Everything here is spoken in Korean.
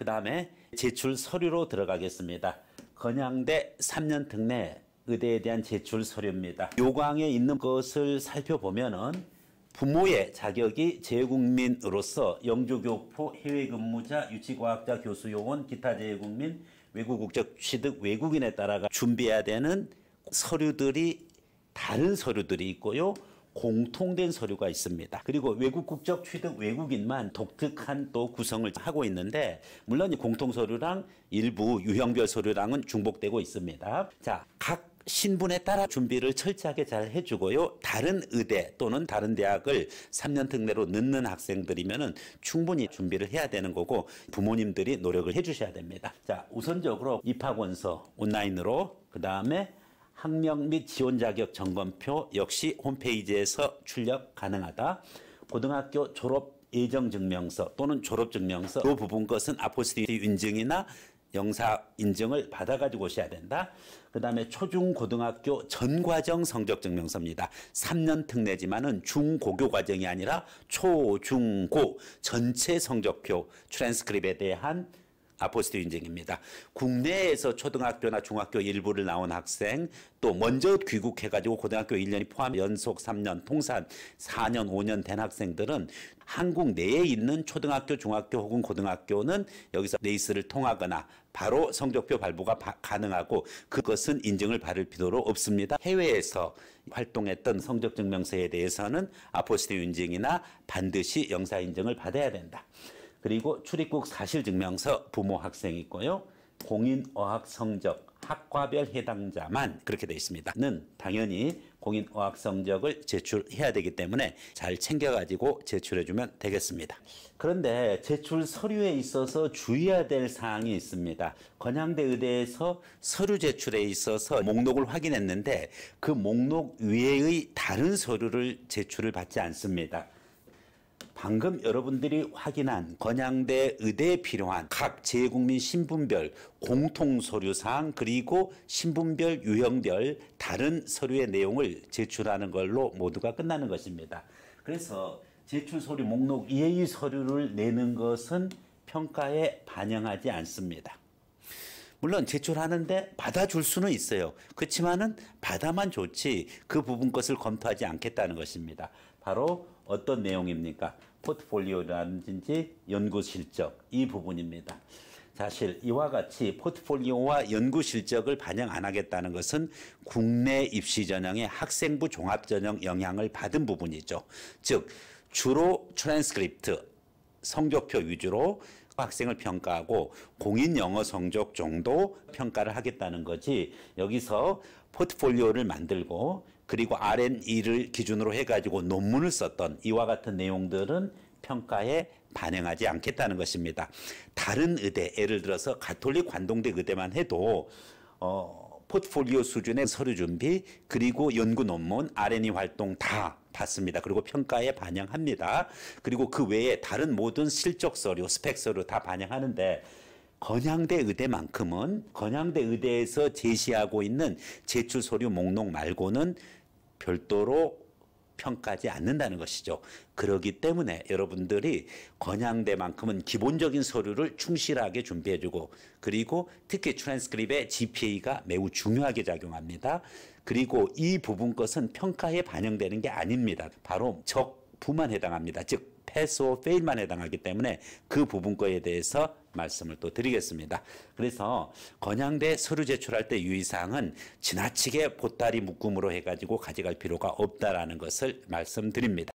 그 다음에 제출 서류로 들어가겠습니다. 건양대 3년 특례 의대에 대한 제출 서류입니다. 요강에 있는 것을 살펴보면은 부모의 자격이 제외국민으로서 영주교포 해외근무자 유치과학자 교수요원 기타 제외국민 외국국적 취득 외국인에 따라 준비해야 되는 서류들이 다른 서류들이 있고요. 공통된 서류가 있습니다. 그리고 외국 국적 취득 외국인만 독특한 또 구성을 하고 있는데 물론 이 공통 서류랑 일부 유형별 서류랑은 중복되고 있습니다. 자, 각 신분에 따라 준비를 철저하게 잘 해주고요. 다른 의대 또는 다른 대학을 3년 특례로 늦는 학생들이면은 충분히 준비를 해야 되는 거고 부모님들이 노력을 해주셔야 됩니다. 자, 우선적으로 입학원서 온라인으로 그 다음에 학명및 지원 자격 점검표 역시 홈페이지에서 출력 가능하다. 고등학교 졸업 예정 증명서 또는 졸업 증명서 그 부분 것은 아포스티 인증이나 영사 인증을 받아가지고 오셔야 된다. 그 다음에 초중 고등학교 전과정 성적 증명서입니다. 3년 특례지만은 중고교 과정이 아니라 초중고 전체 성적표 트랜스크립에 대한 아포스트 윤쟁입니다. 국내에서 초등학교나 중학교 일부를 나온 학생 또 먼저 귀국해가지고 고등학교 1년이 포함 연속 3년 통산 4년 5년 된 학생들은 한국 내에 있는 초등학교 중학교 혹은 고등학교는 여기서 레이스를 통하거나 바로 성적표 발부가 바, 가능하고 그것은 인증을 받을 필요로 없습니다. 해외에서 활동했던 성적증명서에 대해서는 아포스트 윤증이나 반드시 영사인증을 받아야 된다. 그리고 출입국 사실 증명서 부모 학생 있고요. 공인 어학 성적 학과별 해당자만 그렇게 돼 있습니다. 는 당연히 공인 어학 성적을 제출해야 되기 때문에 잘 챙겨가지고 제출해주면 되겠습니다. 그런데 제출 서류에 있어서 주의해야 될 사항이 있습니다. 건양대 의대에서 서류 제출에 있어서 목록을 확인했는데 그 목록 외의 다른 서류를 제출을 받지 않습니다. 방금 여러분들이 확인한 건양대 의대에 필요한 각제국민 신분별 공통 서류 상 그리고 신분별 유형별 다른 서류의 내용을 제출하는 걸로 모두가 끝나는 것입니다. 그래서 제출 서류 목록 이의 서류를 내는 것은 평가에 반영하지 않습니다. 물론 제출하는데 받아줄 수는 있어요. 그렇지만은 받아만 좋지 그 부분 것을 검토하지 않겠다는 것입니다. 바로 어떤 내용입니까? 포트폴리오라든지 연구 실적 이 부분입니다. 사실 이와 같이 포트폴리오와 연구 실적을 반영 안 하겠다는 것은 국내 입시 전형의 학생부 종합 전형 영향을 받은 부분이죠. 즉 주로 트랜스크립트 성적표 위주로 학생을 평가하고 공인 영어 성적 정도 평가를 하겠다는 거지 여기서 포트폴리오를 만들고 그리고 R&E를 기준으로 해가지고 논문을 썼던 이와 같은 내용들은 평가에 반영하지 않겠다는 것입니다. 다른 의대, 예를 들어서 가톨릭 관동대 의대만 해도 어, 포트폴리오 수준의 서류 준비 그리고 연구 논문, R&E 활동 다 받습니다. 그리고 평가에 반영합니다. 그리고 그 외에 다른 모든 실적 서류, 스펙 서류 다 반영하는데 건양대 의대만큼은 건양대 의대에서 제시하고 있는 제출 서류 목록 말고는 별도로 평가하지 않는다는 것이죠. 그러기 때문에 여러분들이 건양대만큼은 기본적인 서류를 충실하게 준비해주고 그리고 특히 트랜스크립의 GPA가 매우 중요하게 작용합니다. 그리고 이 부분 것은 평가에 반영되는 게 아닙니다. 바로 적부만 해당합니다. 즉 패스 오 페일만 해당하기 때문에 그 부분 거에 대해서 말씀을 또 드리겠습니다. 그래서 건양대 서류 제출할 때 유의사항은 지나치게 보따리 묶음으로 해가지고 가져갈 필요가 없다라는 것을 말씀드립니다.